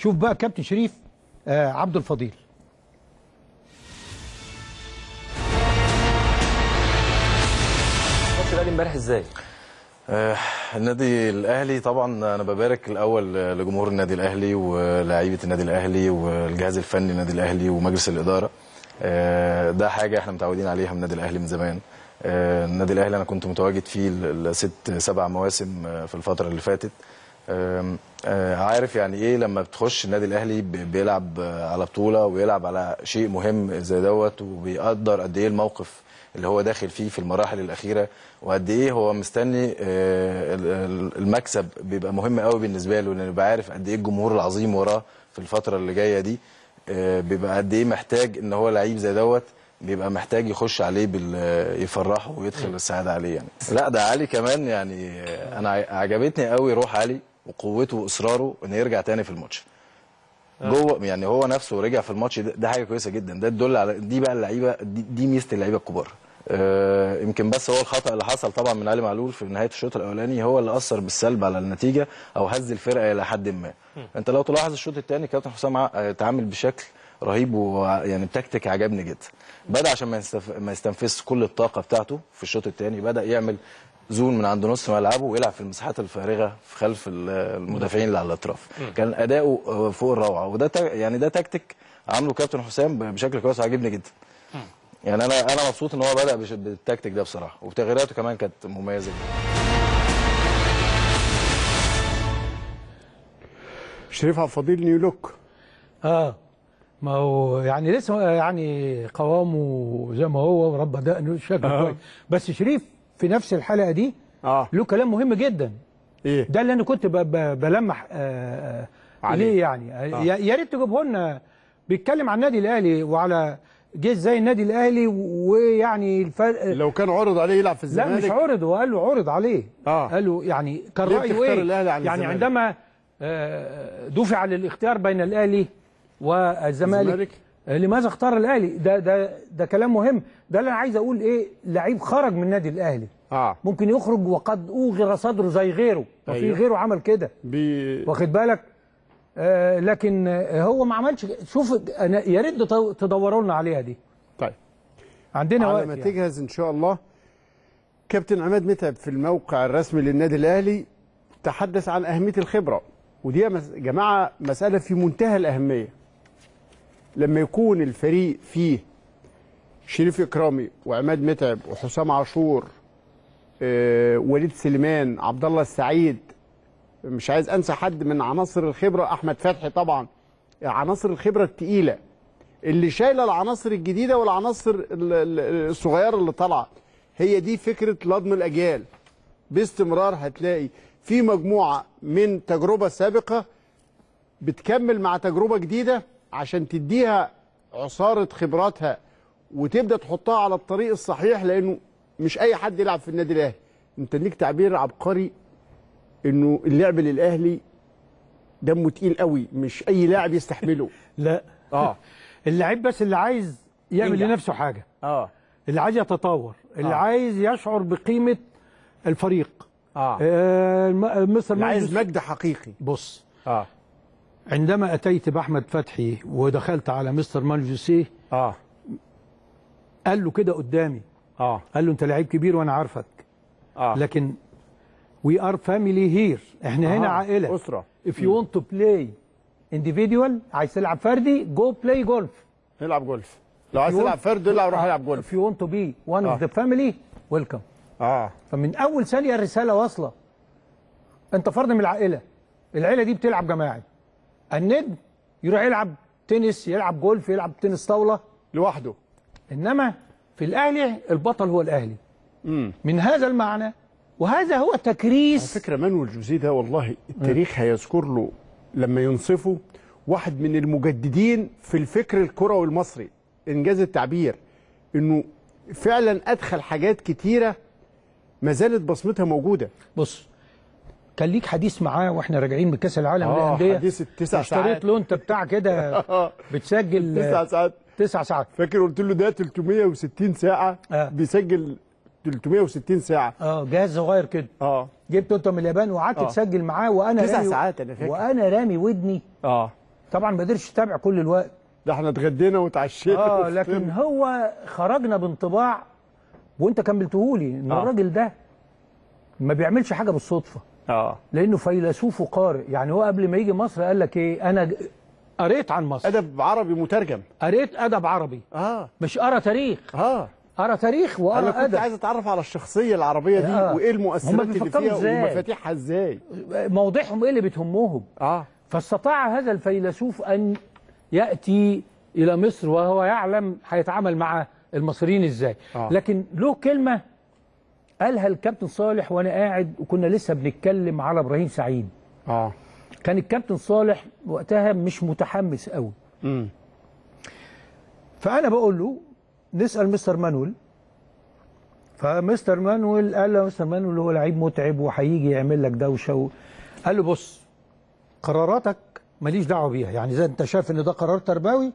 شوف بقى كابتن شريف آه عبد الفضيل ماتش الاهلي امبارح ازاي؟ آه، النادي الاهلي طبعا انا ببارك الاول لجمهور النادي الاهلي ولاعيبه النادي الاهلي والجهاز الفني للنادي الاهلي ومجلس الاداره آه، ده حاجه احنا متعودين عليها من النادي الاهلي من زمان آه، النادي الاهلي انا كنت متواجد فيه الست سبع مواسم في الفتره اللي فاتت آه، عارف يعني ايه لما بتخش النادي الاهلي بيلعب على بطوله ويلعب على شيء مهم زي دوت وبيقدر قد ايه الموقف اللي هو داخل فيه في المراحل الاخيره وقد ايه هو مستني آه، المكسب بيبقى مهم قوي بالنسبه له لانه بيبقى عارف قد ايه الجمهور العظيم وراه في الفتره اللي جايه دي آه، بيبقى قد ايه محتاج ان هو لعيب زي دوت بيبقى محتاج يخش عليه بال يفرحه ويدخل السعاده عليه يعني لا ده علي كمان يعني انا عجبتني قوي روح علي وقوته واصراره انه يرجع تاني في الماتش آه. جوه يعني هو نفسه رجع في الماتش ده, ده حاجه كويسه جدا ده تدل على دي بقى اللعيبه دي, دي ميزه اللعيبه الكبار آه، يمكن بس هو الخطا اللي حصل طبعا من علي معلول في نهايه الشوط الاولاني هو اللي اثر بالسلب على النتيجه او هز الفرقه الى حد ما انت لو تلاحظ الشوط الثاني كابتن حسام آه، اتعامل بشكل رهيب ويعني التكتيك عجبني جدا بدا عشان ما يستنفذش كل الطاقه بتاعته في الشوط الثاني بدا يعمل زون من عند نص ملعبه ويلعب في المساحات الفارغه في خلف المدافعين اللي على الاطراف كان اداؤه آه، فوق الروعه وده يعني ده تكتيك عامله كابتن حسام بشكل كويس عاجبني جدا يعني انا انا مبسوط ان هو بدا بالتكتيك ده بصراحه وتغييراته كمان كانت مميزه جدا شريف عبد الفضيل نيو لوك اه ما هو يعني لسه يعني قوامه زي ما هو ورب دقنه شكله آه. كويس بس شريف في نفس الحلقه دي اه له كلام مهم جدا ايه ده اللي انا كنت بلمح آه, آه، عليه يعني آه. آه. يا ريت تجيبه لنا بيتكلم عن النادي الاهلي وعلى جه ازاي النادي الاهلي ويعني الفرق لو كان عرض عليه يلعب في الزمالك لا مش عرض وقال له عرض عليه آه. قال له يعني كان رايه ايه يعني الزمالك. عندما آه، دفع للاختيار بين الاهلي والزمالك آه، لماذا اختار الاهلي ده ده ده كلام مهم ده اللي انا عايز اقول ايه لعيب خرج من النادي الاهلي آه. ممكن يخرج وقد اوغر صدره زي غيره وفي أيوه. غيره عمل كده بي... واخد بالك آه لكن آه، هو ما عملش شوف انا يا ريت تدوروا لنا عليها دي طيب عندنا على وقت ما يعني. تجهز ان شاء الله كابتن عماد متعب في الموقع الرسمي للنادي الاهلي تحدث عن اهميه الخبره ودي يا جماعه مساله في منتهى الاهميه لما يكون الفريق فيه شريف اكرامي وعماد متعب وحسام عاشور آه، وليد سليمان عبد الله السعيد مش عايز انسى حد من عناصر الخبره احمد فتحي طبعا عناصر الخبره الثقيله اللي شايله العناصر الجديده والعناصر الصغيره اللي طالعه هي دي فكره لضم الاجيال باستمرار هتلاقي في مجموعه من تجربه سابقه بتكمل مع تجربه جديده عشان تديها عصاره خبراتها وتبدا تحطها على الطريق الصحيح لانه مش اي حد يلعب في النادي الاهلي انت ليك تعبير عبقري انه اللعب للاهلي دمه تقيل قوي مش اي لاعب يستحمله لا اه اللعيب بس اللي عايز يعمل إنجح. لنفسه حاجه اه اللي عايز يتطور اللي آه. عايز يشعر بقيمه الفريق اه, آه اللي عايز مجد حقيقي بص اه عندما أتيت بأحمد فتحي ودخلت على مستر مانجوسي آه قال له كده قدامي آه قال له أنت لعيب كبير وأنا عارفك آه لكن وي ار فاميلي هير احنا آه. هنا عائلة أسرة اف يو ونت تو بلاي انديفيديوال عايز تلعب فردي جو بلاي جولف العب جولف لو عايز تلعب فرد لا روح العب جولف اف يو ونت تو بي وان اوف ذا فاميلي ويلكم اه فمن أول ثانية الرسالة واصلة أنت فرد من العائلة العيلة دي بتلعب جماعي النجم يروح يلعب تنس يلعب جولف يلعب تنس طاوله لوحده انما في الاهلي البطل هو الاهلي مم. من هذا المعنى وهذا هو تكريس على فكره مانويل جوزيه ده والله التاريخ هيذكر له لما ينصفه واحد من المجددين في الفكر الكروي المصري انجاز التعبير انه فعلا ادخل حاجات كتيره ما زالت بصمتها موجوده بص كان ليك حديث معاه واحنا راجعين من كاس العالم آه، للانديه حديث التسع ساعات اشتريت له انت بتاع كده آه، بتسجل تسع ساعات تسع ساعات فاكر قلت له ده 360 ساعه آه. بيسجل 360 ساعه اه جهاز صغير كده اه جبته انت من اليابان وقعدت آه. تسجل معاه وانا تسع ساعات انا فاكر وانا رامي ودني اه طبعا ما قدرتش اتابع كل الوقت ده احنا اتغدينا واتعشينا اه لكن هو خرجنا بانطباع وانت كملتهولي ان آه. الراجل ده ما بيعملش حاجه بالصدفه آه. لانه فيلسوف وقارئ يعني هو قبل ما يجي مصر قال لك ايه انا قريت عن مصر ادب عربي مترجم قريت ادب عربي اه مش قرا تاريخ اه قرا تاريخ وقرا ادب انا كنت عايز اتعرف على الشخصيه العربيه دي آه. وايه المؤثرات اللي فيها ومفاتيحها ازاي مواضيعهم ايه اللي بتهمهم اه فاستطاع هذا الفيلسوف ان ياتي الى مصر وهو يعلم هيتعامل مع المصريين ازاي آه. لكن له كلمه قالها الكابتن صالح وانا قاعد وكنا لسه بنتكلم على ابراهيم سعيد اه كان الكابتن صالح وقتها مش متحمس قوي امم فانا بقول له نسال مستر مانويل فمستر مانويل قال له مستر مانويل هو لعيب متعب وهيجي يعمل لك دوشه و... قال له بص قراراتك ماليش دعوه بيها يعني اذا انت شايف ان ده قرار تربوي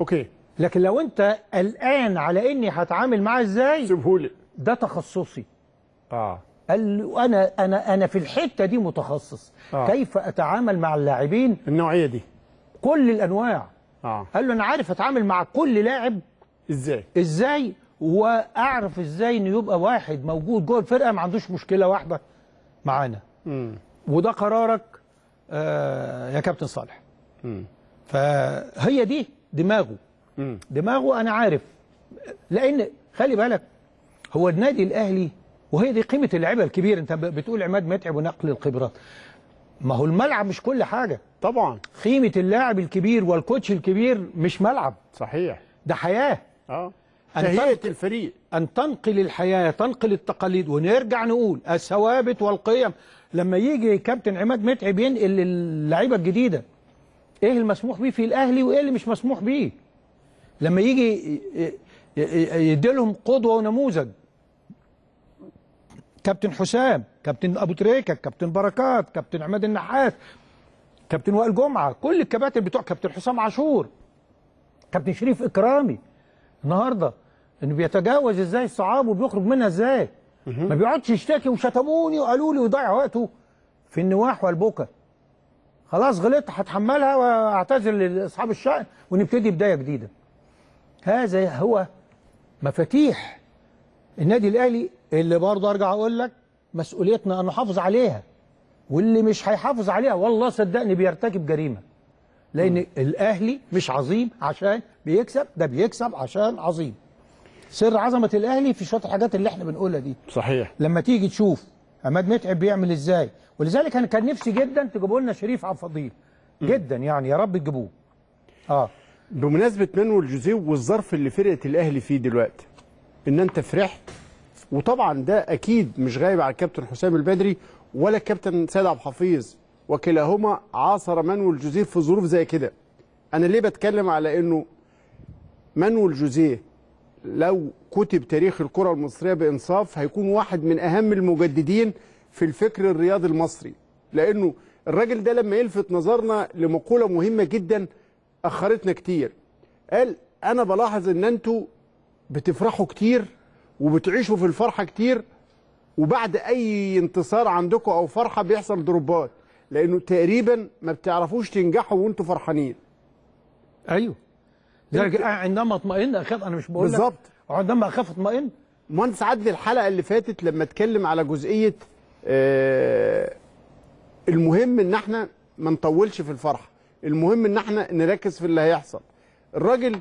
اوكي لكن لو انت قلقان على اني هتعامل معاه ازاي سيبهولي ده تخصصي اه قال لي انا انا انا في الحته دي متخصص آه. كيف اتعامل مع اللاعبين النوعيه دي كل الانواع آه. قال له انا عارف اتعامل مع كل لاعب ازاي ازاي واعرف ازاي انه يبقى واحد موجود جوه الفرقه ما عندوش مشكله واحده معانا وده قرارك آه يا كابتن صالح م. فهي دي دماغه م. دماغه انا عارف لان خلي بالك هو النادي الاهلي وهي دي قيمة اللعيبة الكبير انت بتقول عماد متعب ونقل الخبرات ما هو الملعب مش كل حاجة طبعا قيمة اللاعب الكبير والكوتش الكبير مش ملعب صحيح ده حياة اه تهيئة الفريق أن تنقل الحياة تنقل التقاليد ونرجع نقول الثوابت والقيم لما يجي كابتن عماد متعب ينقل اللعيبة الجديدة إيه المسموح بيه في الأهلي وإيه اللي مش مسموح بيه لما يجي يديلهم قدوة ونموذج كابتن حسام كابتن ابو تريكه كابتن بركات كابتن عماد النحاس كابتن وائل جمعه كل الكباتن بتوع كابتن حسام عاشور كابتن شريف اكرامي النهارده انه بيتجاوز ازاي الصعاب وبيخرج منها ازاي ما بيقعدش يشتكي وشتموني وقالوا لي وضيع وقته في النواح والبكا خلاص غلطت هتحملها واعتذر لاصحاب الشأن ونبتدي بدايه جديده هذا هو مفاتيح النادي الاهلي اللي برضه ارجع اقول لك مسؤوليتنا ان نحافظ عليها واللي مش هيحافظ عليها والله صدقني بيرتكب جريمه لان م. الاهلي مش عظيم عشان بيكسب ده بيكسب عشان عظيم سر عظمه الاهلي في شويه الحاجات اللي احنا بنقولها دي صحيح لما تيجي تشوف عماد متعب بيعمل ازاي ولذلك انا كان نفسي جدا تجيبوا لنا شريف عبد الفضيل جدا يعني يا رب تجيبوه اه بمناسبه منو الجوزيه والظرف اللي فرقه الاهلي فيه دلوقتي ان انت فرحت وطبعا ده اكيد مش غايب على الكابتن حسام البدري ولا الكابتن سيد عبد الحفيظ وكلاهما عاصر مانويل جوزيه في ظروف زي كده انا ليه بتكلم على انه مانويل جوزيه لو كتب تاريخ الكره المصريه بانصاف هيكون واحد من اهم المجددين في الفكر الرياضي المصري لانه الراجل ده لما يلفت نظرنا لمقوله مهمه جدا اخرتنا كتير قال انا بلاحظ ان انتوا بتفرحوا كتير وبتعيشوا في الفرحه كتير وبعد اي انتصار عندكم او فرحه بيحصل دروبات لانه تقريبا ما بتعرفوش تنجحوا وانتوا فرحانين ايوه لكن آه، عندما اطمئن اخاف انا مش بقول بالظبط عندما اخاف اطمئن مهندس عدلي الحلقه اللي فاتت لما اتكلم على جزئيه آه المهم ان احنا ما نطولش في الفرحه المهم ان احنا نركز في اللي هيحصل الراجل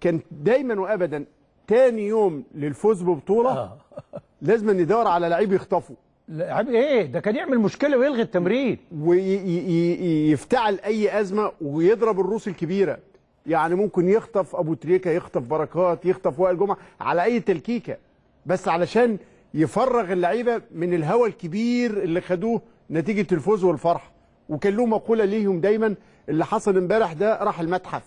كان دايما وابدا تاني يوم للفوز ببطوله آه. لازم ندور على لعيب يخطفه لعيب ايه ده كان يعمل مشكله ويلغي التمرين ويفتعل اي ازمه ويضرب الروس الكبيره يعني ممكن يخطف ابو تريكه يخطف بركات يخطف وائل جمعه على اي تلكيكه بس علشان يفرغ اللعيبه من الهوى الكبير اللي خدوه نتيجه الفوز والفرحه وكان له مقوله ليهم دايما اللي حصل امبارح ده راح المتحف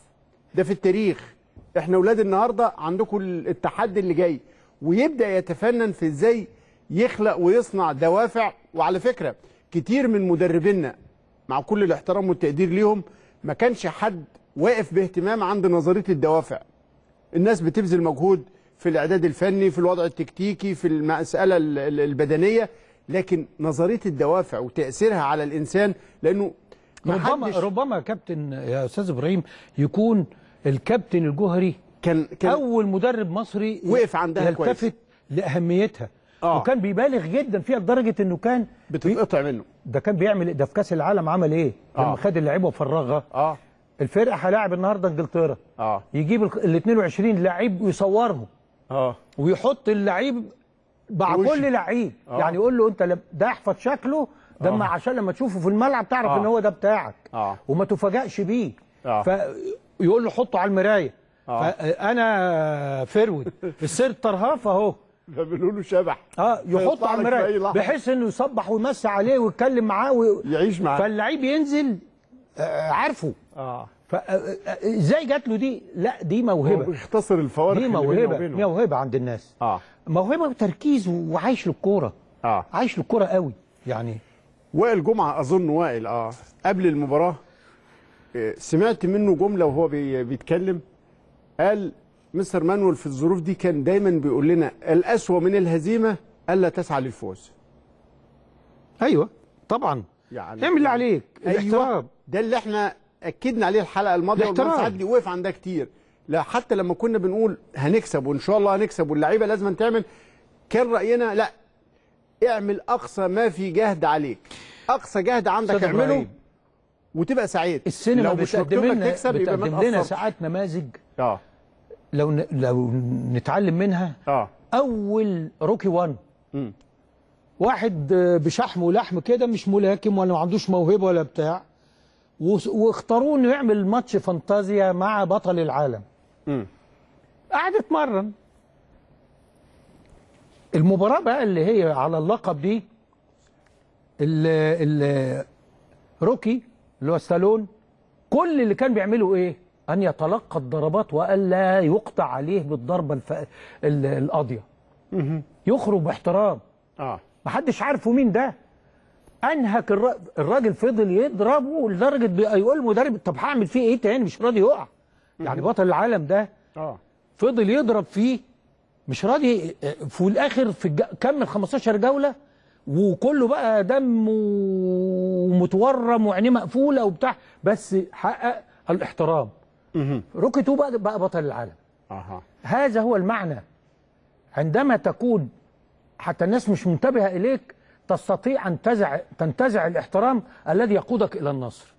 ده في التاريخ احنا اولاد النهارده عندكم التحدي اللي جاي ويبدا يتفنن في ازاي يخلق ويصنع دوافع وعلى فكره كتير من مدربينا مع كل الاحترام والتقدير ليهم ما كانش حد واقف باهتمام عند نظريه الدوافع الناس بتبذل مجهود في الاعداد الفني في الوضع التكتيكي في المساله البدنيه لكن نظريه الدوافع وتاثيرها على الانسان لانه ربما ربما كابتن يا استاذ ابراهيم يكون الكابتن الجوهري كان, كان اول مدرب مصري وقف عندها يلتفت كويس. لاهميتها آه. وكان بيبالغ جدا فيها لدرجه انه كان بتتقطع منه ده كان بيعمل إيه؟ ده في كاس العالم عمل ايه آه. لما خد اللعيبه وفرغها اه الفرقه هلاعب النهارده انجلترا اه يجيب ال 22 لعيب ويصورهم اه ويحط اللعيب مع كل لعيب آه. يعني يقول له انت ده احفظ شكله ده آه. عشان لما تشوفه في الملعب تعرف آه. ان هو ده بتاعك آه. وما تفاجئش بيه آه. يقول له حطه على المرايه آه. انا فرود في سير طرهاف اهو ما بيقولوا له شبح اه يحط على المرايه بحيث انه يصبح ويمسي عليه ويتكلم معاه يعيش معاه فاللعيب ينزل آه عارفه آه. آه،, اه ازاي جات له دي؟ لا دي موهبه بيختصر الفوارق دي موهبه موهبه عند الناس اه موهبه وتركيز وعايش للكوره اه عايش للكوره قوي يعني وائل جمعه اظن وائل اه قبل المباراه سمعت منه جمله وهو بيتكلم قال مستر مانويل في الظروف دي كان دايما بيقول لنا الأسوأ من الهزيمة ألا تسعى للفوز أيوة طبعا يعني اعمل اللي عليك أيوة ده اللي احنا أكدنا عليه الحلقة الماضية والمرة سعد وقف عندها كتير لا حتى لما كنا بنقول هنكسب وإن شاء الله هنكسب واللعيبة لازم تعمل كان رأينا لا اعمل أقصى ما في جهد عليك أقصى جهد عندك اعمله وتبقى سعيد السينما لو مش بتقدم لنا تكسب بتقدم لنا ساعات نماذج اه لو ن... لو نتعلم منها اه اول روكي 1 واحد آه، بشحم ولحم كده مش ملاكم ولا ما عندوش موهبه ولا بتاع و... واختاروه انه يعمل ماتش فانتازيا مع بطل العالم امم قعد اتمرن المباراه بقى اللي هي على اللقب دي ال ال روكي اللي هو ستالون كل اللي كان بيعمله ايه ان يتلقى الضربات والا يقطع عليه بالضربه الف... القاضيه يخرج باحترام اه محدش عارفه مين ده انهك الر... الراجل فضل يضربه لدرجه بيقول المدرب طب هعمل فيه ايه تاني مش راضي يقع يعني بطل العالم ده اه فضل يضرب فيه مش راضي آه، في الاخر في الج... كمل 15 جوله وكله بقى دم ومتورم وعينيه مقفوله وبتاع بس حقق الاحترام روكي 2 بقى بقى بطل العالم أه. هذا هو المعنى عندما تكون حتى الناس مش منتبهه اليك تستطيع ان تنتزع الاحترام الذي يقودك الى النصر